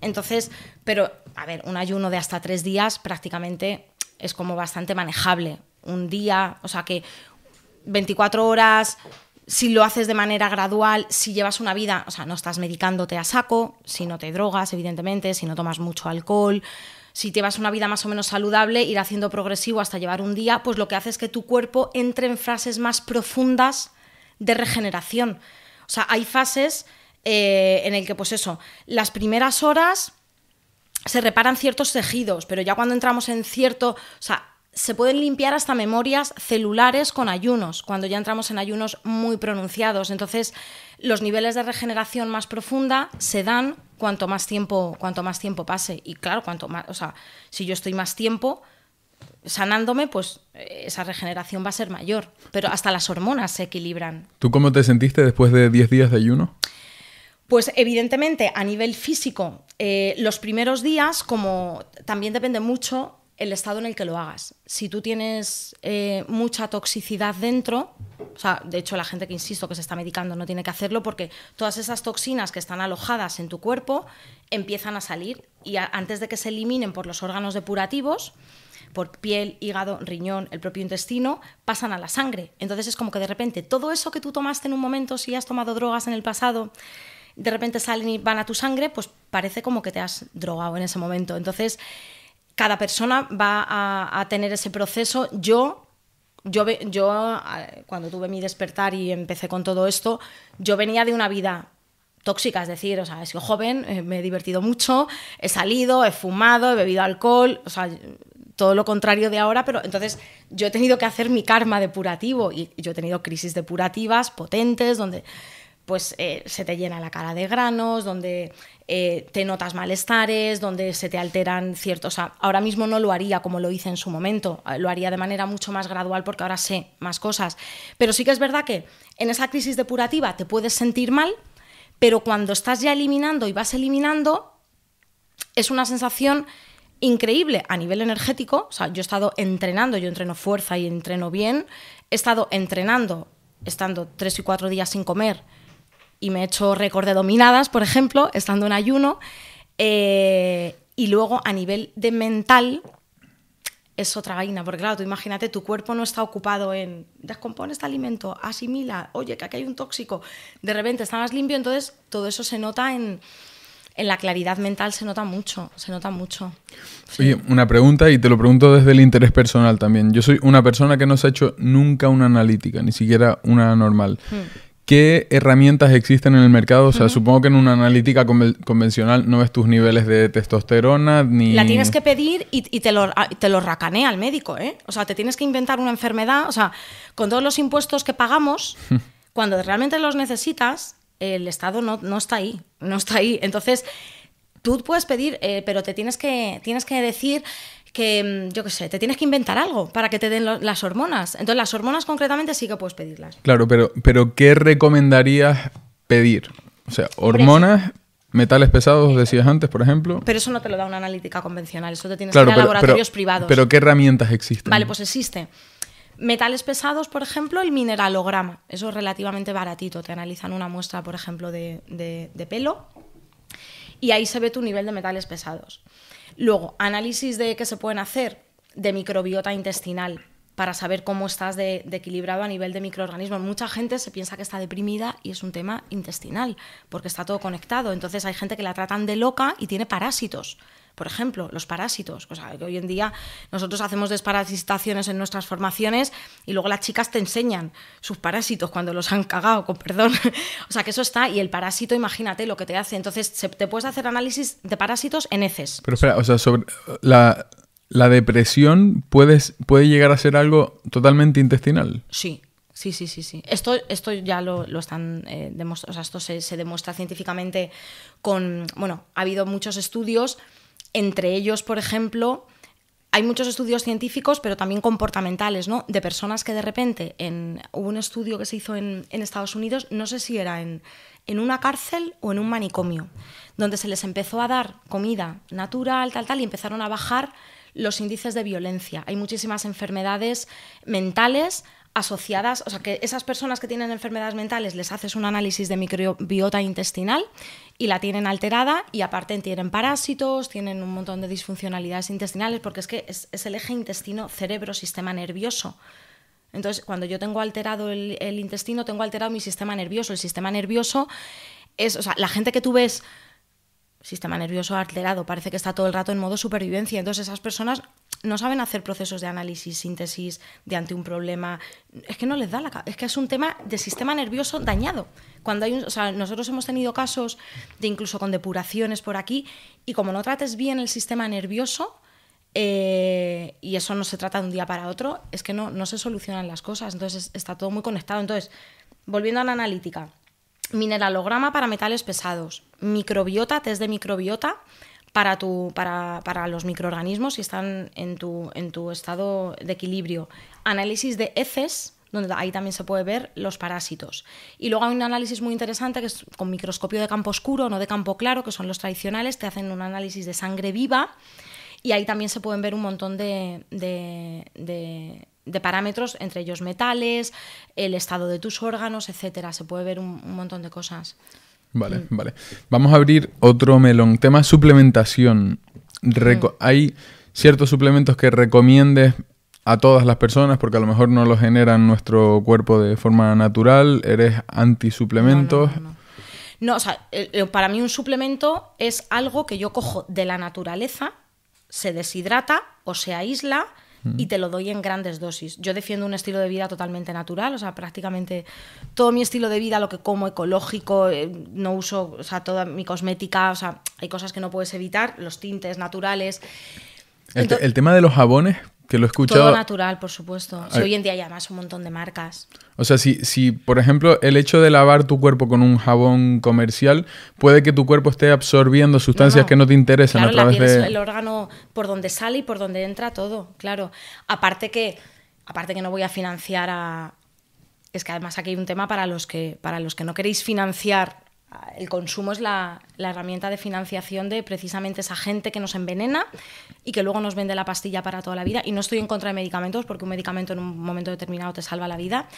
Entonces, pero, a ver, un ayuno de hasta tres días prácticamente es como bastante manejable. Un día, o sea que 24 horas, si lo haces de manera gradual, si llevas una vida, o sea, no estás medicándote a saco, si no te drogas, evidentemente, si no tomas mucho alcohol, si llevas una vida más o menos saludable, ir haciendo progresivo hasta llevar un día, pues lo que hace es que tu cuerpo entre en fases más profundas de regeneración. O sea, hay fases eh, en el que, pues eso, las primeras horas se reparan ciertos tejidos, pero ya cuando entramos en cierto, se pueden limpiar hasta memorias celulares con ayunos, cuando ya entramos en ayunos muy pronunciados. Entonces, los niveles de regeneración más profunda se dan cuanto más tiempo, cuanto más tiempo pase. Y claro, cuanto más, o sea, si yo estoy más tiempo sanándome, pues eh, esa regeneración va a ser mayor. Pero hasta las hormonas se equilibran. ¿Tú cómo te sentiste después de 10 días de ayuno? Pues evidentemente a nivel físico, eh, los primeros días, como también depende mucho el estado en el que lo hagas. Si tú tienes eh, mucha toxicidad dentro, o sea, de hecho la gente que insisto que se está medicando no tiene que hacerlo porque todas esas toxinas que están alojadas en tu cuerpo empiezan a salir y antes de que se eliminen por los órganos depurativos, por piel, hígado, riñón, el propio intestino, pasan a la sangre. Entonces es como que de repente todo eso que tú tomaste en un momento, si has tomado drogas en el pasado, de repente salen y van a tu sangre, pues parece como que te has drogado en ese momento. Entonces cada persona va a, tener ese proceso. Yo, yo, yo, cuando tuve mi despertar y empecé con todo esto, yo venía de una vida tóxica, es decir, o sea, he sido joven, eh, me he divertido mucho, he salido, he fumado, he bebido alcohol, o sea, todo lo contrario de ahora, pero entonces yo he tenido que hacer mi karma depurativo y yo he tenido crisis depurativas potentes donde pues eh, se te llena la cara de granos, donde eh, te notas malestares, donde se te alteran ciertos... ahora mismo no lo haría como lo hice en su momento, eh, lo haría de manera mucho más gradual porque ahora sé más cosas. Pero sí que es verdad que en esa crisis depurativa te puedes sentir mal, pero cuando estás ya eliminando y vas eliminando, es una sensación increíble a nivel energético. yo he estado entrenando, yo entreno fuerza y entreno bien, he estado entrenando, estando tres y cuatro días sin comer y me he hecho récord de dominadas, por ejemplo, estando en ayuno. Eh, y luego a nivel de mental es otra vaina, porque claro, tú imagínate, tu cuerpo no está ocupado en descompone este alimento, asimila, oye, que aquí hay un tóxico, de repente está más limpio, entonces todo eso se nota en, en la claridad mental se nota mucho, se nota mucho. Oye, una pregunta y te lo pregunto desde el interés personal también. Yo soy una persona que no se ha hecho nunca una analítica, ni siquiera una normal. Hmm. ¿Qué herramientas existen en el mercado? O sea, supongo que en una analítica convencional no ves tus niveles de testosterona ni... La tienes que pedir y, te, lo, te lo racanea el médico, ¿eh? O sea, te tienes que inventar una enfermedad. O sea, con todos los impuestos que pagamos, cuando realmente los necesitas, el Estado no, está ahí. No está ahí. Entonces, tú puedes pedir, eh, pero te tienes que, tienes que decir que, mm, yo qué sé, te tienes que inventar algo para que te den las hormonas. Entonces, las hormonas concretamente sí que puedes pedirlas. Claro, pero, pero ¿qué recomendarías pedir? O sea, hormonas, metales pesados, decías antes, por ejemplo. Pero eso no te lo da una analítica convencional, eso te tienes que ir a laboratorios privados. Pero ¿qué herramientas existen? Vale, pues existe. Metales pesados, por ejemplo, el mineralograma. Eso es relativamente baratito. Te analizan una muestra, por ejemplo, de pelo y ahí se ve tu nivel de metales pesados. Luego, análisis de qué se pueden hacer de microbiota intestinal para saber cómo estás de, equilibrado a nivel de microorganismos. Mucha gente se piensa que está deprimida y es un tema intestinal, porque está todo conectado. Entonces hay gente que la tratan de loca y tiene parásitos. Por ejemplo, los parásitos. O sea, que hoy en día nosotros hacemos desparasitaciones en nuestras formaciones y luego las chicas te enseñan sus parásitos cuando los han cagado, con perdón. o sea, que eso está. Y el parásito, imagínate lo que te hace. Entonces, te puedes hacer análisis de parásitos en heces. Pero espera, o sea, sobre la, la depresión puede, puede llegar a ser algo totalmente intestinal. Sí, Sí, sí, sí, sí. Esto, esto ya lo, están eh, demostrando, o sea, esto se, se, demuestra científicamente con, bueno, ha habido muchos estudios, entre ellos, por ejemplo, hay muchos estudios científicos, pero también comportamentales, ¿no? De personas que de repente, en, hubo un estudio que se hizo en, en Estados Unidos, no sé si era en, en una cárcel o en un manicomio, donde se les empezó a dar comida natural, tal, tal, y empezaron a bajar los índices de violencia. Hay muchísimas enfermedades mentales asociadas, o sea, que esas personas que tienen enfermedades mentales les haces un análisis de microbiota intestinal y la tienen alterada y aparte tienen parásitos, tienen un montón de disfuncionalidades intestinales, porque es que es, el eje intestino-cerebro-sistema nervioso. Entonces, cuando yo tengo alterado el, el intestino, tengo alterado mi sistema nervioso. El sistema nervioso es, o sea, la gente que tú ves sistema nervioso alterado, parece que está todo el rato en modo supervivencia. Entonces esas personas no saben hacer procesos de análisis, síntesis de ante un problema. Es que no les da la Es que es un tema de sistema nervioso dañado. Cuando hay o sea, nosotros hemos tenido casos de incluso con depuraciones por aquí y como no trates bien el sistema nervioso, eh, y eso no se trata de un día para otro, es que no, no se solucionan las cosas. Entonces está todo muy conectado. Entonces, volviendo a la analítica mineralograma para metales pesados, microbiota, test de microbiota para, tu, para, los microorganismos si están en tu, en tu estado de equilibrio, análisis de heces, donde ahí también se puede ver los parásitos. Y luego hay un análisis muy interesante que es con microscopio de campo oscuro, no de campo claro, que son los tradicionales, te hacen un análisis de sangre viva y ahí también se pueden ver un montón de de parámetros, entre ellos metales, el estado de tus órganos, etcétera. Se puede ver un, montón de cosas. Vale, mm. vale. Vamos a abrir otro melón. Tema suplementación. Mm. Hay ciertos suplementos que recomiendes a todas las personas porque a lo mejor no los generan nuestro cuerpo de forma natural. ¿Eres antisuplementos? no o sea, para mí un suplemento es algo que yo cojo de la naturaleza, se deshidrata o se aísla y te lo doy en grandes dosis. Yo defiendo un estilo de vida totalmente natural, o sea, prácticamente todo mi estilo de vida, lo que como ecológico, eh, no uso, o sea, toda mi cosmética, o sea, hay cosas que no puedes evitar, los tintes naturales. el tema de los jabones, que lo he Todo natural, por supuesto. Ah, si eh, hoy en día hay además un montón de marcas. O sea, si, si, por ejemplo, el hecho de lavar tu cuerpo con un jabón comercial, puede que tu cuerpo esté absorbiendo sustancias que no te interesan a través la el órgano por donde sale y por donde entra todo, claro. Aparte que, aparte que no voy a financiar a. Es que además aquí hay un tema para los que, para los que no queréis financiar el consumo es la, herramienta de financiación de precisamente esa gente que nos envenena y que luego nos vende la pastilla para toda la vida. Y no estoy en contra de medicamentos, porque un medicamento en un momento determinado te salva la vida.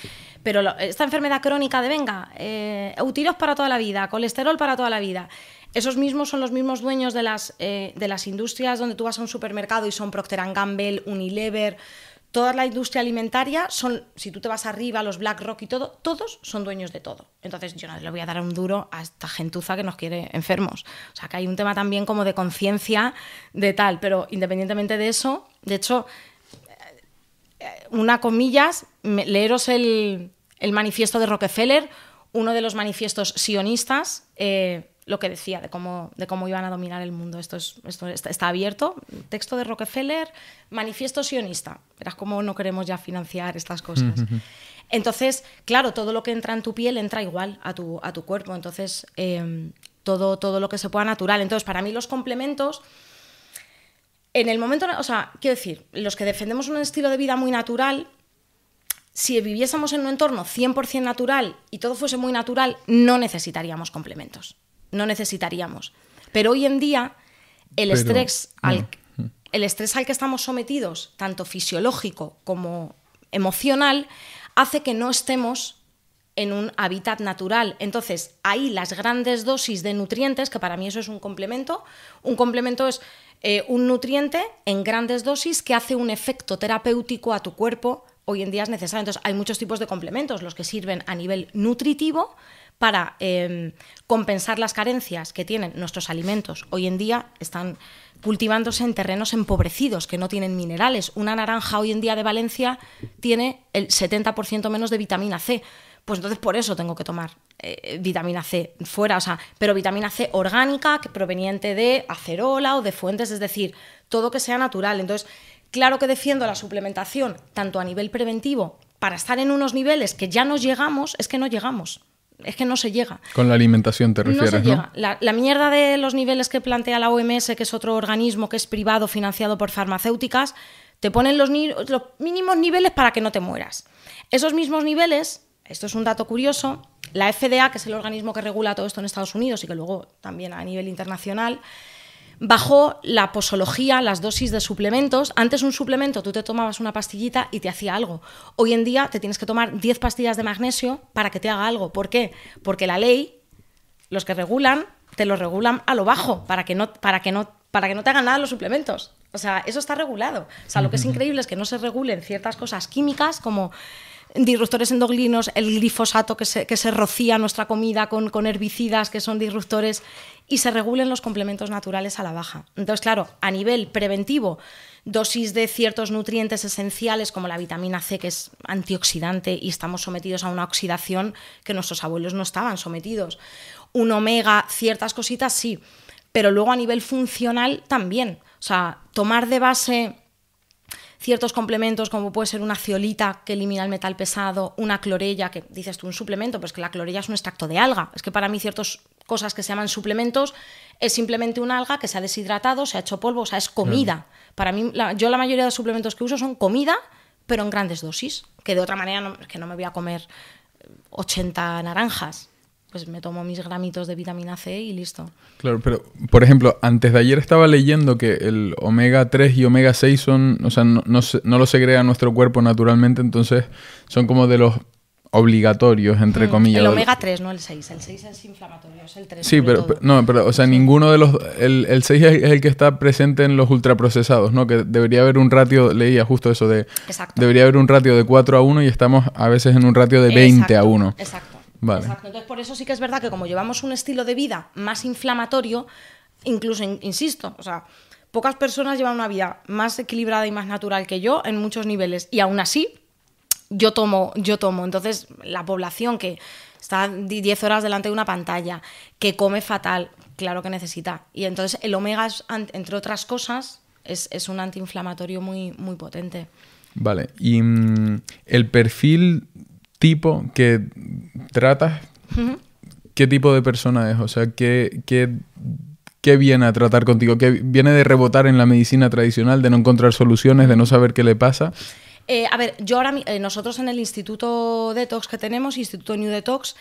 Pero esta enfermedad crónica de, venga, eh, para toda la vida, colesterol para toda la vida. Esos mismos son los mismos dueños de las, eh, de las industrias donde tú vas a un supermercado y son Procter Gamble, Unilever, toda la industria alimentaria son, si tú te vas arriba, los BlackRock y todo, todos son dueños de todo. Entonces yo no le voy a dar un duro a esta gentuza que nos quiere enfermos. O sea, que hay un tema también como de conciencia de tal, pero independientemente de eso, de hecho, eh, una comillas, leeros el, manifiesto de Rockefeller, uno de los manifiestos sionistas. Eh, lo que decía, de cómo, de cómo iban a dominar el mundo. Esto, es, esto está, abierto. Texto de Rockefeller, manifiesto sionista. Verás cómo no queremos ya financiar estas cosas. Entonces, claro, todo lo que entra en tu piel entra igual a tu, a tu cuerpo. Entonces, em, todo, todo lo que se pueda natural. Entonces, para mí los complementos... En el momento, o sea, quiero decir, los que defendemos un estilo de vida muy natural, si viviésemos en un entorno 100% natural y todo fuese muy natural, no necesitaríamos complementos no necesitaríamos. Pero hoy en día, mm. el, estrés, al, que estamos sometidos, tanto fisiológico como emocional, hace que no estemos en un hábitat natural. Entonces, ahí las grandes dosis de nutrientes, que para mí eso es un complemento, un complemento es eh, un nutriente en grandes dosis que hace un efecto terapéutico a tu cuerpo, hoy en día es necesario. Entonces, hay muchos tipos de complementos, los que sirven a nivel nutritivo, para em, compensar las carencias que tienen nuestros alimentos. Hoy en día están cultivándose en terrenos empobrecidos, que no tienen minerales. Una naranja hoy en día de Valencia tiene el 70% menos de vitamina C. Pues entonces por eso tengo que tomar eh, eh, vitamina C fuera, o sea, pero vitamina C orgánica, que proveniente de acerola o de fuentes, es decir, todo que sea natural. Entonces, claro que defiendo la suplementación, tanto a nivel preventivo, para estar en unos niveles que ya no llegamos, es que no llegamos es que no se llega. Con la alimentación te refieres, ¿no? Se Llega. La, mierda de los niveles que plantea la OMS, que es otro organismo que es privado, financiado por farmacéuticas, te ponen los, los mínimos niveles para que no te mueras. Esos mismos niveles, esto es un dato curioso, la FDA, que es el organismo que regula todo esto en Estados Unidos y que luego también a nivel internacional, Bajo la posología, las dosis de suplementos. Antes un suplemento, tú te tomabas una pastillita y te hacía algo. Hoy en día te tienes que tomar 10 pastillas de magnesio para que te haga algo. ¿Por qué? Porque la ley, los que regulan, te lo regulan a lo bajo, para que no, para que no, para que no te hagan nada los suplementos. O sea, eso está regulado. O sea, lo que es increíble es que no se regulen ciertas cosas químicas como disruptores endoglinos, el glifosato que se, que se rocía nuestra comida con, con herbicidas que son disruptores y se regulen los complementos naturales a la baja. Entonces, claro, a nivel preventivo, dosis de ciertos nutrientes esenciales como la vitamina C, que es antioxidante y estamos sometidos a una oxidación que nuestros abuelos no estaban sometidos. Un omega, ciertas cositas, sí, pero luego a nivel funcional también. O sea, tomar de base ciertos complementos como puede ser una ciolita que elimina el metal pesado, una clorella, que dices tú un suplemento, pues que la clorella es un extracto de alga. Es que para mí ciertas cosas que se llaman suplementos es simplemente una alga que se ha deshidratado, se ha hecho polvo, o sea, es comida. Para mí, yo la mayoría de los suplementos que uso son comida, pero en grandes dosis, que de otra manera que no me voy a comer 80 naranjas pues me tomo mis gramitos de vitamina C y listo. Claro, pero por ejemplo, antes de ayer estaba leyendo que el omega 3 y omega 6 son, o sea, no, no, no lo segrega nuestro cuerpo naturalmente, entonces son como de los obligatorios, entre mm, comillas. El omega 3, no el 6. El 6 es inflamatorio, es el 3. Sí, pero, no, pero, o sea, ninguno de los. El, 6 es el que está presente en los ultraprocesados, ¿no? Que debería haber un ratio, leía justo eso de. Exacto. Debería haber un ratio de 4 a 1 y estamos a veces en un ratio de 20 a 1. Exacto. Exacto. Entonces, por eso sí que es verdad que como llevamos un estilo de vida más inflamatorio, incluso, insisto, o sea, pocas personas llevan una vida más equilibrada y más natural que yo en muchos niveles. Y aún así, yo tomo, yo tomo. Entonces, la población que está 10 horas delante de una pantalla, que come fatal, claro que necesita. Y entonces el omega, entre otras cosas, es, un antiinflamatorio muy, muy potente. Vale, y mm, el perfil tipo que tratas, ¿qué tipo de persona es? O sea, ¿qué, qué, qué viene a tratar contigo? ¿Qué viene de rebotar en la medicina tradicional, de no encontrar soluciones, de no saber qué le pasa? Eh, a ver, yo ahora eh, nosotros en el Instituto Detox que tenemos, Instituto New Detox,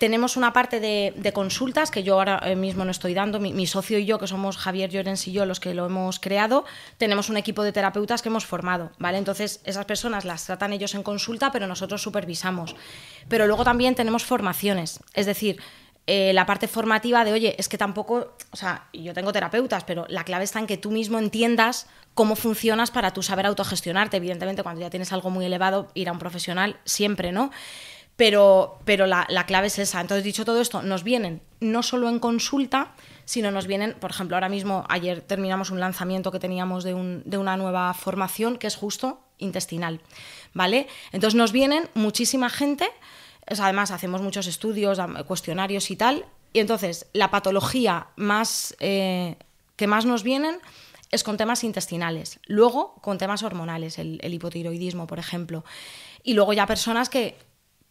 tenemos una parte de, consultas que yo ahora eh, mismo no estoy dando, mi, socio y yo, que somos Javier Llorens y yo los que lo hemos creado, tenemos un equipo de terapeutas que hemos formado, ¿vale? Entonces esas personas las tratan ellos en consulta, pero nosotros supervisamos. Pero luego también tenemos formaciones, es decir, eh, la parte formativa de, oye, es que tampoco, o sea, yo tengo terapeutas, pero la clave está en que tú mismo entiendas cómo funcionas para tú saber autogestionarte. Evidentemente, cuando ya tienes algo muy elevado, ir a un profesional siempre, ¿no? pero, la, clave es esa. Entonces, dicho todo esto, nos vienen no solo en consulta, sino nos vienen, por ejemplo, ahora mismo, ayer terminamos un lanzamiento que teníamos de, una nueva formación que es justo intestinal, ¿vale? Entonces nos vienen muchísima gente, además hacemos muchos estudios, cuestionarios y tal, y entonces la patología más, eh, que más nos vienen es con temas intestinales, luego con temas hormonales, el hipotiroidismo, por ejemplo, y luego ya personas que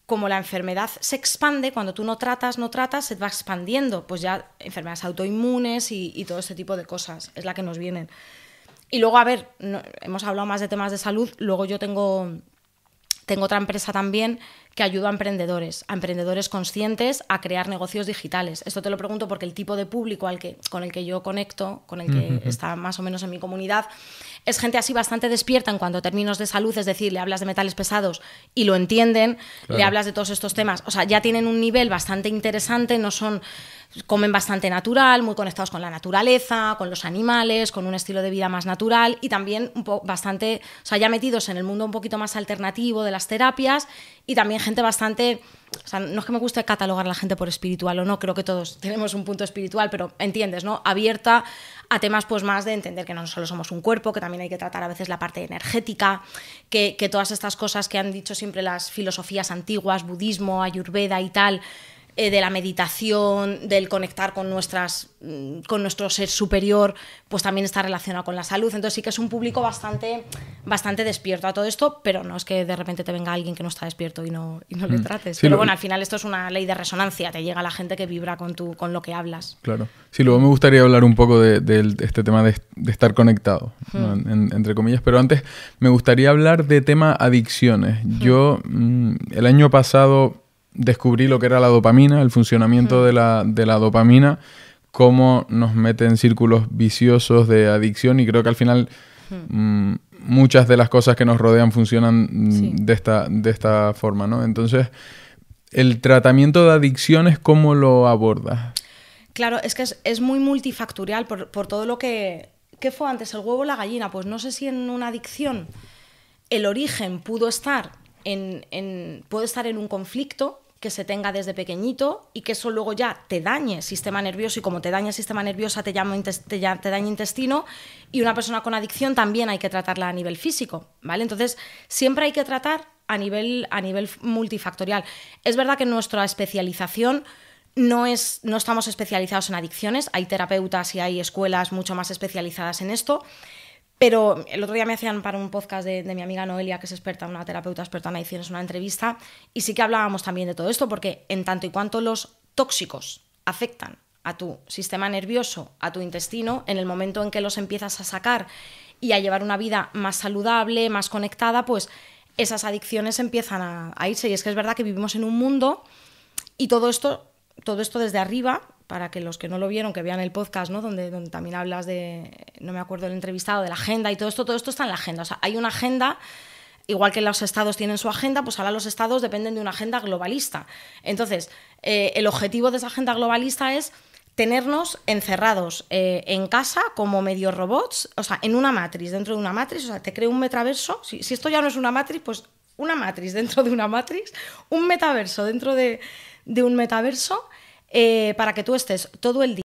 como la enfermedad se expande, cuando tú no tratas, no tratas, se va expandiendo, pues ya enfermedades autoinmunes y, todo ese tipo de cosas, es la que nos vienen. Y luego, a ver, hemos hablado más de temas de salud, luego yo tengo, tengo otra empresa también que ayuda a emprendedores, a emprendedores conscientes a crear negocios digitales. Esto te lo pregunto porque el tipo de público al que, con el que yo conecto, con el que está más o menos en mi comunidad, es gente así bastante despierta en cuanto a términos de salud, es decir, le hablas de metales pesados y lo entienden, le hablas de todos estos temas. O sea, ya tienen un nivel bastante interesante, no son comen bastante natural, muy conectados con la naturaleza, con los animales, con un estilo de vida más natural y también bastante, o sea, ya metidos en el mundo un poquito más alternativo de las terapias y también gente bastante... no es que me guste catalogar a la gente por espiritual o no, creo que todos tenemos un punto espiritual, pero entiendes, ¿no? Abierta a temas pues más de entender que no solo somos un cuerpo, que también hay que tratar a veces la parte energética, que todas estas cosas que han dicho siempre las filosofías antiguas, budismo, ayurveda y tal, eh, de la meditación, del conectar con, nuestras, mm, con nuestro ser superior, pues también está relacionado con la salud. Entonces sí que es un público bastante, bastante despierto a todo esto, pero no es que de repente te venga alguien que no está despierto y no, y no le mm. trates. pero bueno, al final esto es una ley de resonancia, te llega la gente que vibra con, tu, con lo que hablas. Claro. Sí, luego me gustaría hablar un poco de, este tema de, estar conectado, hmm. entre comillas, pero antes me gustaría hablar de tema adicciones. Hmm. Yo mm, el año pasado descubrí lo que era la dopamina, el funcionamiento de, la, dopamina, cómo nos mete en círculos viciosos de adicción y creo que al final mm, muchas de las cosas que nos rodean funcionan mm, de, esta, de esta forma, ¿no? Entonces, el tratamiento de adicciones, ¿cómo lo abordas? Claro, es que es, muy multifactorial por, por, todo lo que... ¿Qué fue antes, el huevo o la gallina? Pues no sé si en una adicción el origen pudo estar en, estar en un conflicto que se tenga desde pequeñito y que eso luego ya te dañe sistema nervioso y como te daña sistema nervioso te, llamo te daña intestino y una persona con adicción también hay que tratarla a nivel físico, ¿vale? Entonces siempre hay que tratar a nivel, a nivel multifactorial. Es verdad que nuestra especialización no, es, no estamos especializados en adicciones, hay terapeutas y hay escuelas mucho más especializadas en esto, pero el otro día me hacían para un podcast de, mi amiga Noelia, que es experta, una terapeuta experta en adicciones, una entrevista, y sí que hablábamos también de todo esto, porque en tanto y cuanto los tóxicos afectan a tu sistema nervioso, a tu intestino, en el momento en que los empiezas a sacar y a llevar una vida más saludable, más conectada, pues esas adicciones empiezan a, irse. Y es que es verdad que vivimos en un mundo y todo esto, todo esto desde arriba para que los que no lo vieron, que vean el podcast, ¿no? Donde, también hablas de, no me acuerdo el entrevistado, de la agenda y todo esto, todo esto está en la agenda. O sea, hay una agenda, igual que los estados tienen su agenda, pues ahora los estados dependen de una agenda globalista. Entonces, eh, el objetivo de esa agenda globalista es tenernos encerrados eh, en casa como medio robots, o sea, en una matriz, dentro de una matriz, o sea, te creo un metaverso, si, esto ya no es una matriz, pues una matriz dentro de una matriz, un metaverso dentro de, de un metaverso eh, para que tú estés todo el día